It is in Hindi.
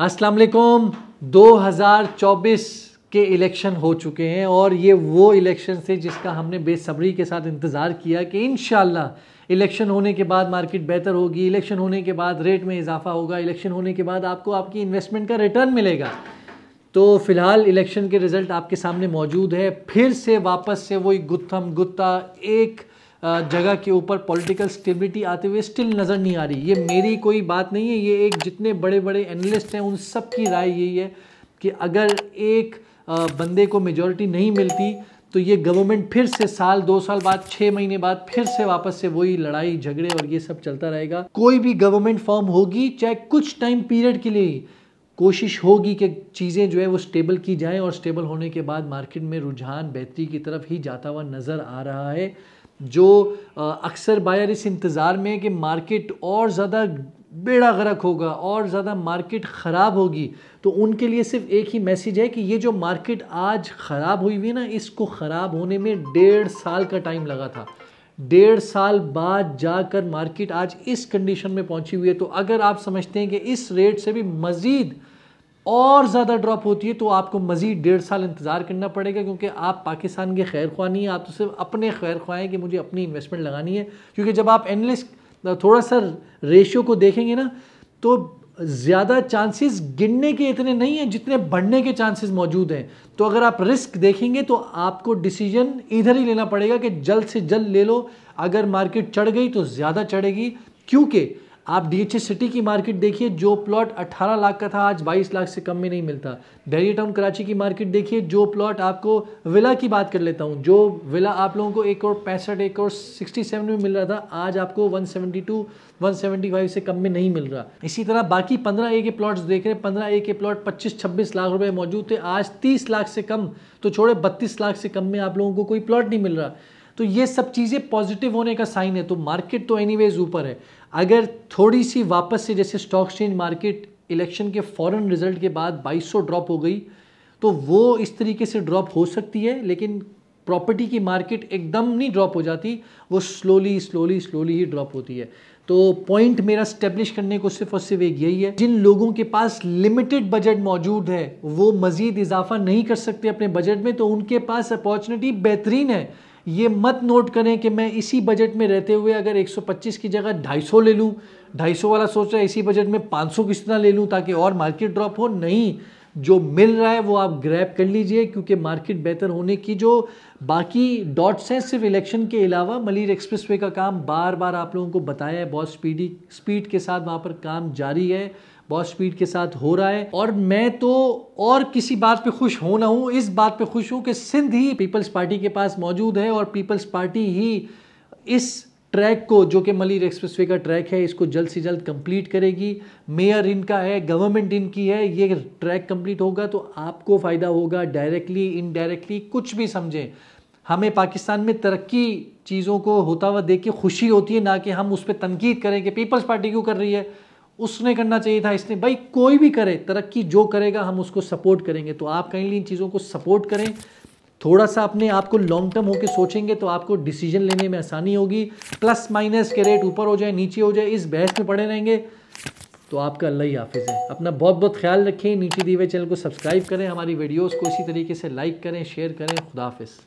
अस्सलाम वालेकुम 2024 के इलेक्शन हो चुके हैं और ये वो इलेक्शन थे जिसका हमने बेसब्री के साथ इंतज़ार किया कि इन इलेक्शन होने के बाद मार्केट बेहतर होगी इलेक्शन होने के बाद रेट में इजाफा होगा इलेक्शन होने के बाद आपको आपकी इन्वेस्टमेंट का रिटर्न मिलेगा तो फ़िलहाल इलेक्शन के रिज़ल्ट आपके सामने मौजूद है फिर से वापस से वही गुत्थम गुत्ता एक जगह के ऊपर पॉलिटिकल स्टेबिलिटी आते हुए स्टिल नज़र नहीं आ रही ये मेरी कोई बात नहीं है ये एक जितने बड़े बड़े एनालिस्ट हैं उन सब की राय यही है कि अगर एक बंदे को मेजोरिटी नहीं मिलती तो ये गवर्नमेंट फिर से साल दो साल बाद छः महीने बाद फिर से वापस से वही लड़ाई झगड़े और ये सब चलता रहेगा कोई भी गवर्नमेंट फॉर्म होगी चाहे कुछ टाइम पीरियड के लिए कोशिश होगी कि चीज़ें जो है वो स्टेबल की जाएं और स्टेबल होने के बाद मार्केट में रुझान बेहतरी की तरफ ही जाता हुआ नज़र आ रहा है जो अक्सर बायर इस इंतज़ार में कि मार्केट और ज़्यादा बेड़ा गरक होगा और ज़्यादा मार्केट ख़राब होगी तो उनके लिए सिर्फ एक ही मैसेज है कि ये जो मार्केट आज ख़राब हुई हुई है ना इसको ख़राब होने में डेढ़ साल का टाइम लगा था डेढ़ साल बाद जाकर मार्केट आज इस कंडीशन में पहुंची हुई है तो अगर आप समझते हैं कि इस रेट से भी मज़ीद और ज़्यादा ड्रॉप होती है तो आपको मज़ीद डेढ़ साल इंतज़ार करना पड़ेगा क्योंकि आप पाकिस्तान के खैर ख्वाह नहीं आप तो सिर्फ अपने खैर ख्वा हैं कि मुझे अपनी इन्वेस्टमेंट लगानी है क्योंकि जब आप एनलिस्ट थोड़ा सा रेशियो को देखेंगे ना तो ज़्यादा चांसेस गिरने के इतने नहीं हैं जितने बढ़ने के चांसेस मौजूद हैं तो अगर आप रिस्क देखेंगे तो आपको डिसीजन इधर ही लेना पड़ेगा कि जल्द से जल्द ले लो अगर मार्केट चढ़ गई तो ज़्यादा चढ़ेगी क्योंकि आप डी सिटी e की मार्केट देखिए जो प्लॉट 18 लाख का था आज 22 लाख से कम में नहीं मिलता डेरी टाउन कराची की मार्केट देखिए जो प्लॉट आपको विला की बात कर लेता हूँ जो विला आप लोगों को एक और पैंसठ एक और सिक्सटी सेवन में मिल रहा था आज आपको 172 175 से कम में नहीं मिल रहा इसी तरह बाकी पंद्रह ए के प्लॉट्स देख रहे हैं पंद्रह ए के प्लॉट पच्चीस छब्बीस लाख रुपये मौजूद थे आज तीस लाख से कम तो छोड़े बत्तीस लाख से कम में आप लोगों को कोई प्लॉट नहीं मिल रहा तो ये सब चीज़ें पॉजिटिव होने का साइन है तो मार्केट तो एनी ऊपर है अगर थोड़ी सी वापस से जैसे स्टॉक एक्सचेंज मार्केट इलेक्शन के फॉरन रिजल्ट के बाद 2200 ड्रॉप हो गई तो वो इस तरीके से ड्रॉप हो सकती है लेकिन प्रॉपर्टी की मार्केट एकदम नहीं ड्रॉप हो जाती वो स्लोली स्लोली स्लोली ही ड्रॉप होती है तो पॉइंट मेरा स्टेब्लिश करने को सिर्फ और सिर्फ एक यही है जिन लोगों के पास लिमिटेड बजट मौजूद है वो मज़ीद इजाफा नहीं कर सकते अपने बजट में तो उनके पास अपॉर्चुनिटी बेहतरीन है ये मत नोट करें कि मैं इसी बजट में रहते हुए अगर 125 की जगह 250 ले लूँ 250 वाला सोच रहा है इसी बजट में 500 किस तरह ले लूँ ताकि और मार्केट ड्रॉप हो नहीं जो मिल रहा है वो आप ग्रैप कर लीजिए क्योंकि मार्केट बेहतर होने की जो बाकी डॉट्स हैं सिर्फ इलेक्शन के अलावा मलिर एक्सप्रेस वे का काम बार बार आप लोगों को बताया है बहुत स्पीडी स्पीड के साथ वहाँ पर काम जारी है बहुत स्पीड के साथ हो रहा है और मैं तो और किसी बात पे खुश हो ना हूँ इस बात पे खुश हूँ कि सिंध ही पीपल्स पार्टी के पास मौजूद है और पीपल्स पार्टी ही इस ट्रैक को जो कि मलिर एक्सप्रेसवे का ट्रैक है इसको जल्द से जल्द कंप्लीट करेगी मेयर इनका है गवर्नमेंट इनकी है ये ट्रैक कंप्लीट होगा तो आपको फ़ायदा होगा डायरेक्टली इनडायरेक्टली कुछ भी समझें हमें पाकिस्तान में तरक्की चीज़ों को होता हुआ देख के खुशी होती है ना कि हम उस पर तनकीद करें कि पीपल्स पार्टी क्यों कर रही है उसने करना चाहिए था इसने भाई कोई भी करे तरक्की जो करेगा हम उसको सपोर्ट करेंगे तो आप कहीं इन चीज़ों को सपोर्ट करें थोड़ा सा अपने आप को लॉन्ग टर्म होकर सोचेंगे तो आपको डिसीजन लेने में आसानी होगी प्लस माइनस के रेट ऊपर हो जाए नीचे हो जाए इस बहस में पड़े रहेंगे तो आपका अल्लाह ही हाफिज़ है अपना बहुत बहुत ख्याल रखें नीचे दिए हुए चैनल को सब्सक्राइब करें हमारी वीडियोस को इसी तरीके से लाइक करें शेयर करें खुदाफिज़